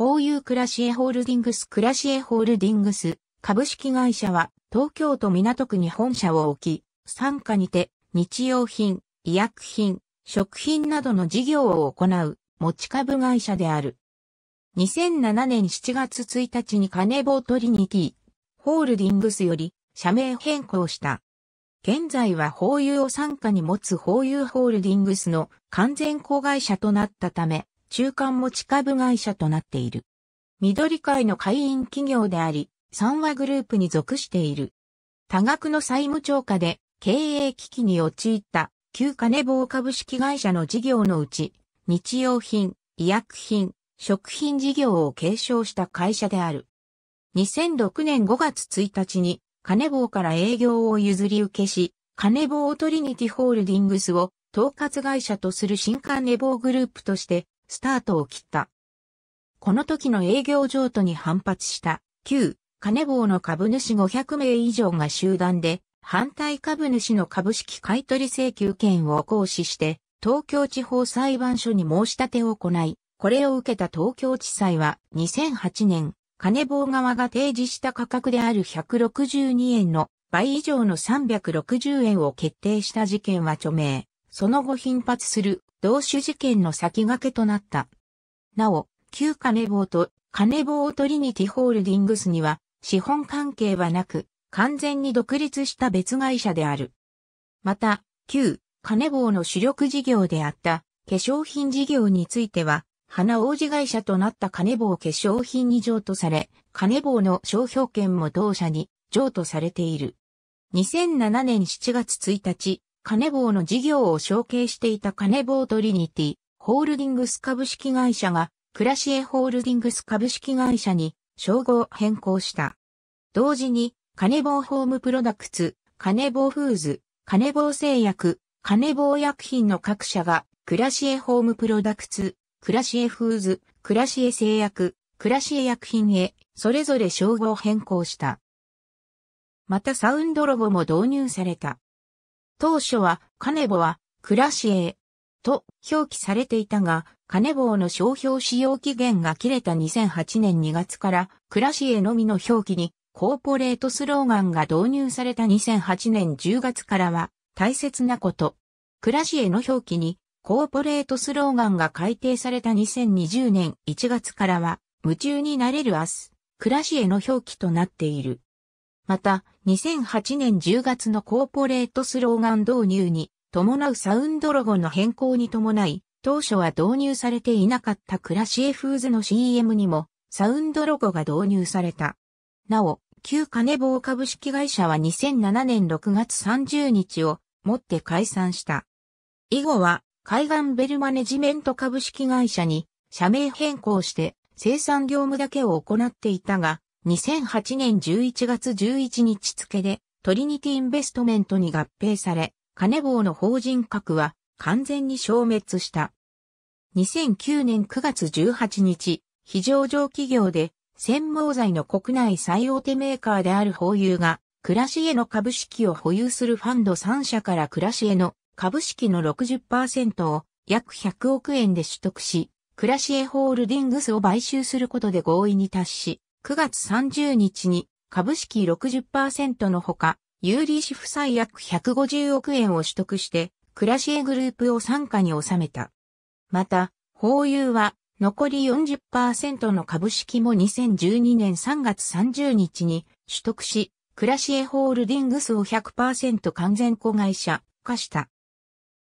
ホーユークラシエホールディングスクラシエホールディングス株式会社は東京都港区に本社を置き、傘下にて日用品、医薬品、食品などの事業を行う持ち株会社である。2007年7月1日にカネボートリニティ、ホールディングスより社名変更した。現在はホーユーを傘下に持つホーユーホールディングスの完全子会社となったため、中間持ち株会社となっている。緑会の会員企業であり、三和グループに属している。多額の債務超過で経営危機に陥った旧金棒株式会社の事業のうち、日用品、医薬品、食品事業を継承した会社である。2006年5月1日に、金棒から営業を譲り受けし、金棒トリニティホールディングスを統括会社とする新金棒グループとしてスタートを切った。この時の営業譲渡に反発した旧金棒の株主500名以上が集団で反対株主の株式買取請求権を行使して東京地方裁判所に申し立てを行い、これを受けた東京地裁は2008年金棒側が提示した価格である162円の倍以上の360円を決定した事件は著名。その後頻発する同種事件の先駆けとなった。なお、旧金棒と金棒トリニティホールディングスには資本関係はなく、完全に独立した別会社である。また、旧金棒の主力事業であった化粧品事業については、花王子会社となった金棒化粧品に譲渡され、金棒の商標権も同社に譲渡されている。2007年7月1日、金棒の事業を承継していた金棒トリニティ、ホールディングス株式会社が、クラシエホールディングス株式会社に、称号変更した。同時に、金棒ホームプロダクツ、金棒フーズ、金棒製薬、金棒薬品の各社が、クラシエホームプロダクツ、クラシエフーズ、クラシエ製薬、クラシエ薬品へ、それぞれ称号変更した。またサウンドロゴも導入された。当初は、カネボは、クラシエと表記されていたが、カネボーの商標使用期限が切れた2008年2月から、クラシエのみの表記に、コーポレートスローガンが導入された2008年10月からは、大切なこと。クラシエの表記に、コーポレートスローガンが改定された2020年1月からは、夢中になれる明日、クラシエの表記となっている。また、2008年10月のコーポレートスローガン導入に伴うサウンドロゴの変更に伴い、当初は導入されていなかったクラシエフーズの CM にもサウンドロゴが導入された。なお、旧金棒株式会社は2007年6月30日をもって解散した。以後は海岸ベルマネジメント株式会社に社名変更して生産業務だけを行っていたが、2008年11月11日付でトリニティインベストメントに合併され、金棒の法人格は完全に消滅した。2009年9月18日、非常上企業で専門材の国内最大手メーカーである法友が、暮らしへの株式を保有するファンド3社から暮らしへの株式の60%を約100億円で取得し、暮らしへホールディングスを買収することで合意に達し、9月30日に株式60%のほか、有利子負債約150億円を取得して、クラシエグループを参加に収めた。また、法有は、残り40%の株式も2012年3月30日に取得し、クラシエホールディングスを100%完全子会社化した。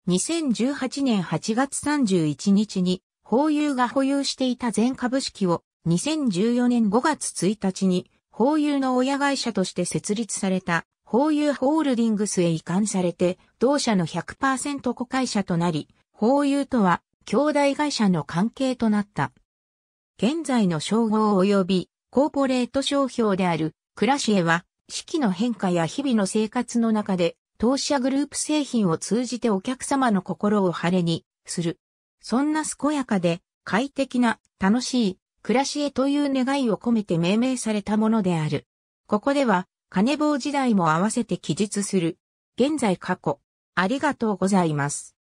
2018年8月31日に、法有が保有していた全株式を2014年5月1日に、ホーユーの親会社として設立された、ホーユーホールディングスへ移管されて、同社の100%子会社となり、ホーユーとは、兄弟会社の関係となった。現在の称号及び、コーポレート商標である、クラシエは、四季の変化や日々の生活の中で、当社グループ製品を通じてお客様の心を晴れにする。そんな健やかで快適な楽しい暮らしへという願いを込めて命名されたものである。ここでは、金棒時代も合わせて記述する。現在過去。ありがとうございます。